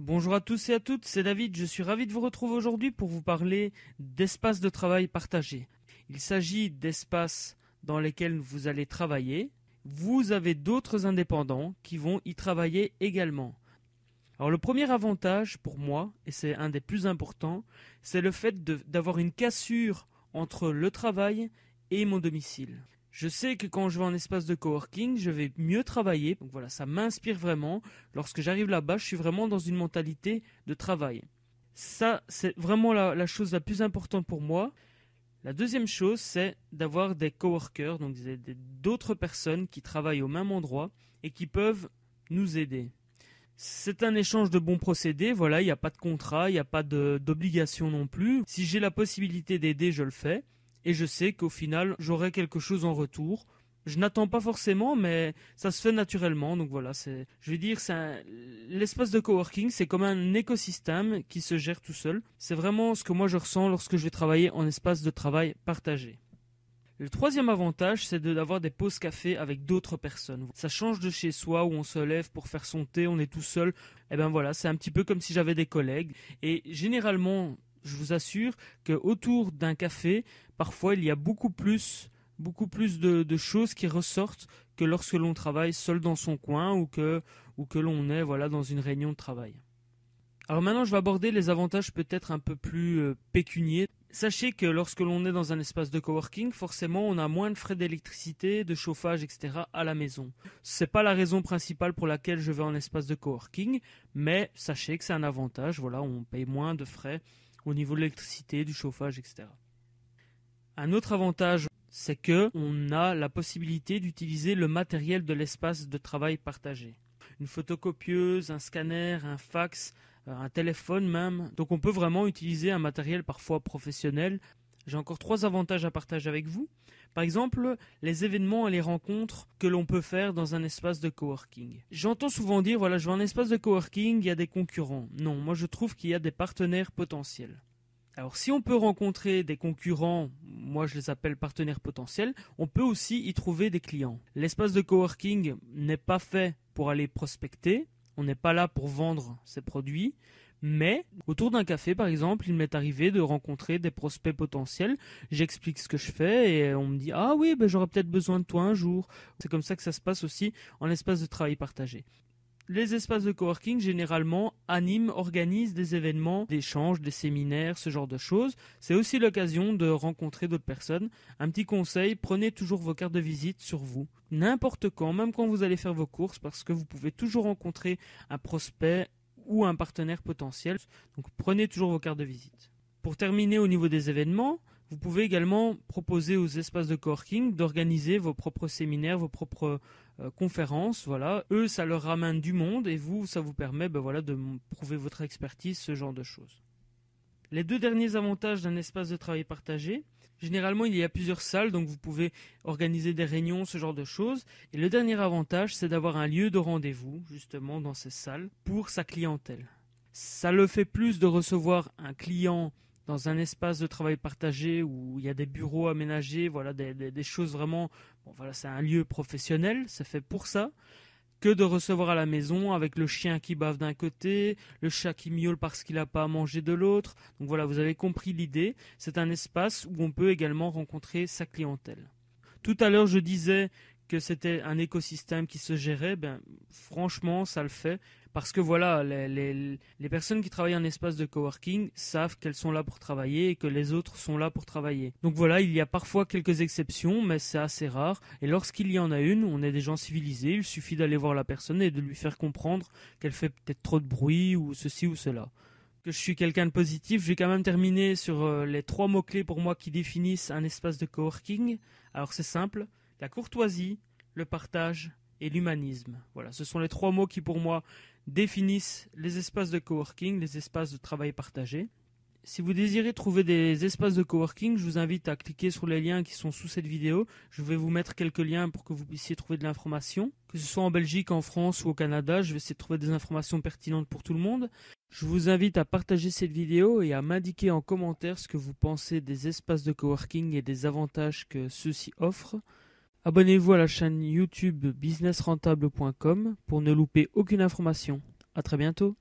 Bonjour à tous et à toutes, c'est David, je suis ravi de vous retrouver aujourd'hui pour vous parler d'espaces de travail partagés. Il s'agit d'espaces dans lesquels vous allez travailler. Vous avez d'autres indépendants qui vont y travailler également. Alors le premier avantage pour moi, et c'est un des plus importants, c'est le fait d'avoir une cassure entre le travail et mon domicile. Je sais que quand je vais en espace de coworking, je vais mieux travailler. Donc voilà, ça m'inspire vraiment. Lorsque j'arrive là-bas, je suis vraiment dans une mentalité de travail. Ça, c'est vraiment la, chose la plus importante pour moi. La deuxième chose, c'est d'avoir des coworkers, donc d'autres personnes qui travaillent au même endroit et qui peuvent nous aider. C'est un échange de bons procédés, voilà, il n'y a pas de contrat, il n'y a pas d'obligation non plus. Si j'ai la possibilité d'aider, je le fais et je sais qu'au final, j'aurai quelque chose en retour. Je n'attends pas forcément, mais ça se fait naturellement. Donc voilà, c'est, je vais dire, c'est l'espace de coworking, c'est comme un écosystème qui se gère tout seul. C'est vraiment ce que moi je ressens lorsque je vais travailler en espace de travail partagé. Le troisième avantage, c'est d'avoir des pauses café avec d'autres personnes. Ça change de chez soi où on se lève pour faire son thé, on est tout seul. Et eh ben voilà, c'est un petit peu comme si j'avais des collègues. Et généralement, je vous assure que autour d'un café, parfois il y a beaucoup plus, beaucoup plus de, choses qui ressortent que lorsque l'on travaille seul dans son coin ou que, l'on est dans une réunion de travail. Alors maintenant, je vais aborder les avantages peut-être un peu plus euh, pécuniers Sachez que lorsque l'on est dans un espace de coworking, forcément, on a moins de frais d'électricité, de chauffage, etc. à la maison. Ce n'est pas la raison principale pour laquelle je vais en espace de coworking, mais sachez que c'est un avantage. Voilà, on paye moins de frais au niveau de l'électricité, du chauffage, etc. Un autre avantage, c'est que on a la possibilité d'utiliser le matériel de l'espace de travail partagé. Une photocopieuse, un scanner, un fax, euh, un téléphone même. Donc on peut vraiment utiliser un matériel parfois professionnel. J'ai encore trois avantages à partager avec vous. Par exemple, les événements et les rencontres que l'on peut faire dans un espace de coworking. J'entends souvent dire, voilà, je vais en espace de coworking, il y a des concurrents. Non, moi je trouve qu'il y a des partenaires potentiels. Alors si on peut rencontrer des concurrents, moi je les appelle partenaires potentiels, on peut aussi y trouver des clients. L'espace de coworking n'est pas fait pour aller prospecter, on n'est pas là pour vendre ses produits, mais autour d'un café, par exemple, il m'est arrivé de rencontrer des prospects potentiels. J'explique ce que je fais et on me dit Ah oui, ben, j'aurais peut-être besoin de toi un jour. C'est comme ça que ça se passe aussi en espace de travail partagé. Les espaces de coworking, généralement, animent, organisent des événements des échanges, des séminaires, ce genre de choses. C'est aussi l'occasion de rencontrer d'autres personnes. Un petit conseil, prenez toujours vos cartes de visite sur vous. N'importe quand, même quand vous allez faire vos courses, parce que vous pouvez toujours rencontrer un prospect ou un partenaire potentiel. Donc prenez toujours vos cartes de visite. Pour terminer au niveau des événements, vous pouvez également proposer aux espaces de coworking d'organiser vos propres séminaires, vos propres euh, conférences. Voilà, eux, ça leur ramène du monde et vous, ça vous permet, ben voilà, de prouver votre expertise, ce genre de choses. Les deux derniers avantages d'un espace de travail partagé, Généralement, il y a plusieurs salles, donc vous pouvez organiser des réunions, ce genre de choses. Et le dernier avantage, c'est d'avoir un lieu de rendez-vous, justement, dans ces salles, pour sa clientèle. Ça le fait plus de recevoir un client dans un espace de travail partagé où il y a des bureaux aménagés, voilà, des, choses vraiment. Bon, voilà, c'est un lieu professionnel, c'est fait pour ça. Que de recevoir à la maison avec le chien qui bave d'un côté, le chat qui miaule parce qu'il n'a pas à manger de l'autre. Donc voilà, vous avez compris l'idée. C'est un espace où on peut également rencontrer sa clientèle. Tout à l'heure, je disais que c'était un écosystème qui se gérait, ben, franchement, ça le fait. Parce que voilà, les, personnes qui travaillent en espace de coworking savent qu'elles sont là pour travailler et que les autres sont là pour travailler. Donc voilà, il y a parfois quelques exceptions, mais c'est assez rare. Et lorsqu'il y en a une, on est des gens civilisés, il suffit d'aller voir la personne et de lui faire comprendre qu'elle fait peut-être trop de bruit ou ceci ou cela que je suis quelqu'un de positif, j'ai quand même terminé sur euh, les trois mots-clés pour moi qui définissent un espace de coworking. Alors c'est simple, la courtoisie, le partage et l'humanisme. Voilà, ce sont les trois mots qui pour moi définissent les espaces de coworking, les espaces de travail partagé. Si vous désirez trouver des espaces de coworking, je vous invite à cliquer sur les liens qui sont sous cette vidéo. Je vais vous mettre quelques liens pour que vous puissiez trouver de l'information. Que ce soit en Belgique, en France ou au Canada, je vais essayer de trouver des informations pertinentes pour tout le monde. Je vous invite à partager cette vidéo et à m'indiquer en commentaire ce que vous pensez des espaces de coworking et des avantages que ceux-ci offrent. Abonnez-vous à la chaîne YouTube businessrentable.com pour ne louper aucune information. À très bientôt.